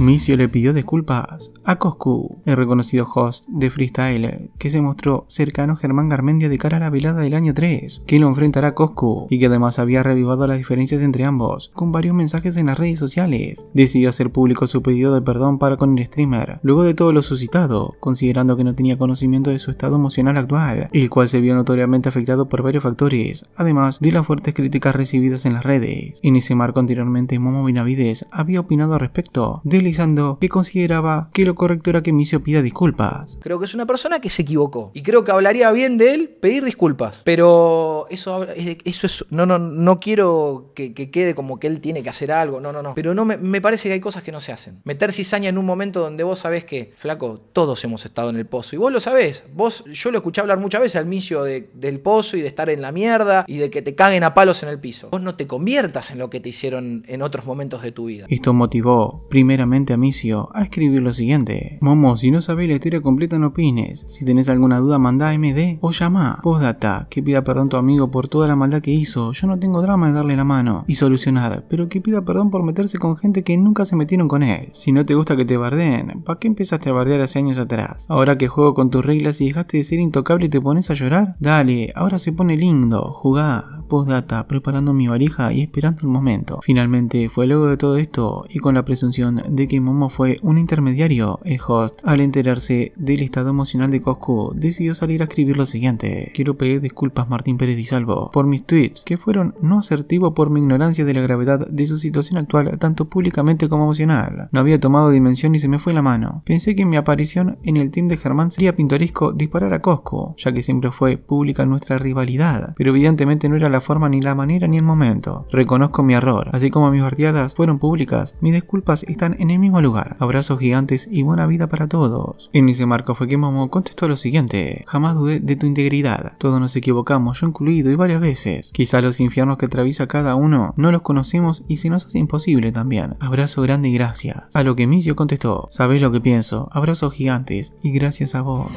Misio le pidió disculpas a Coscu, el reconocido host de Freestyle, que se mostró cercano a Germán Garmendia de cara a la velada del año 3, que lo enfrentará a Coscu y que además había revivado las diferencias entre ambos con varios mensajes en las redes sociales. Decidió hacer público su pedido de perdón para con el streamer, luego de todo lo suscitado, considerando que no tenía conocimiento de su estado emocional actual, el cual se vio notoriamente afectado por varios factores, además de las fuertes críticas recibidas en las redes. En ese marco anteriormente, Momo Binavides había opinado al respecto del que consideraba que lo correcto era que Micio pida disculpas. Creo que es una persona que se equivocó y creo que hablaría bien de él pedir disculpas, pero eso, eso es, no, no, no quiero que, quede como que él tiene que hacer algo, no, no, no, pero no me, parece que hay cosas que no se hacen. Meter cizaña en un momento donde vos sabés que, flaco, todos hemos estado en el pozo y vos lo sabés, vos, yo lo escuché hablar muchas veces al Micio del pozo y de estar en la mierda y de que te caguen a palos en el piso. Vos no te conviertas en lo que te hicieron en otros momentos de tu vida. Esto motivó primeramente a Micio a escribir lo siguiente. Momo, si no sabéis la historia completa no opines. Si tenés alguna duda mandá MD o llama. Postdata, que pida perdón tu amigo por toda la maldad que hizo. Yo no tengo drama de darle la mano y solucionar, pero que pida perdón por meterse con gente que nunca se metieron con él. Si no te gusta que te bardeen, ¿para qué empezaste a bardear hace años atrás? Ahora que juego con tus reglas y dejaste de ser intocable y te pones a llorar. Dale, ahora se pone lindo, jugá. Postdata, preparando mi varija y esperando el momento. Finalmente fue luego de todo esto y con la presunción de que Momo fue un intermediario, el host, al enterarse del estado emocional de Cosco, decidió salir a escribir lo siguiente. Quiero pedir disculpas Martín Pérez y Salvo por mis tweets, que fueron no asertivos por mi ignorancia de la gravedad de su situación actual, tanto públicamente como emocional. No había tomado dimensión y se me fue la mano. Pensé que mi aparición en el team de Germán sería pintoresco disparar a Cosco, ya que siempre fue pública nuestra rivalidad, pero evidentemente no era la forma ni la manera ni el momento. Reconozco mi error, así como mis bardeadas fueron públicas, mis disculpas están en el el mismo lugar. Abrazos gigantes y buena vida para todos. En ese marco fue que Momo contestó lo siguiente. Jamás dudé de tu integridad. Todos nos equivocamos, yo incluido y varias veces. Quizá los infiernos que atraviesa cada uno no los conocemos y se nos hace imposible también. Abrazo grande y gracias. A lo que Micio contestó. Sabes lo que pienso. Abrazos gigantes y gracias a vos.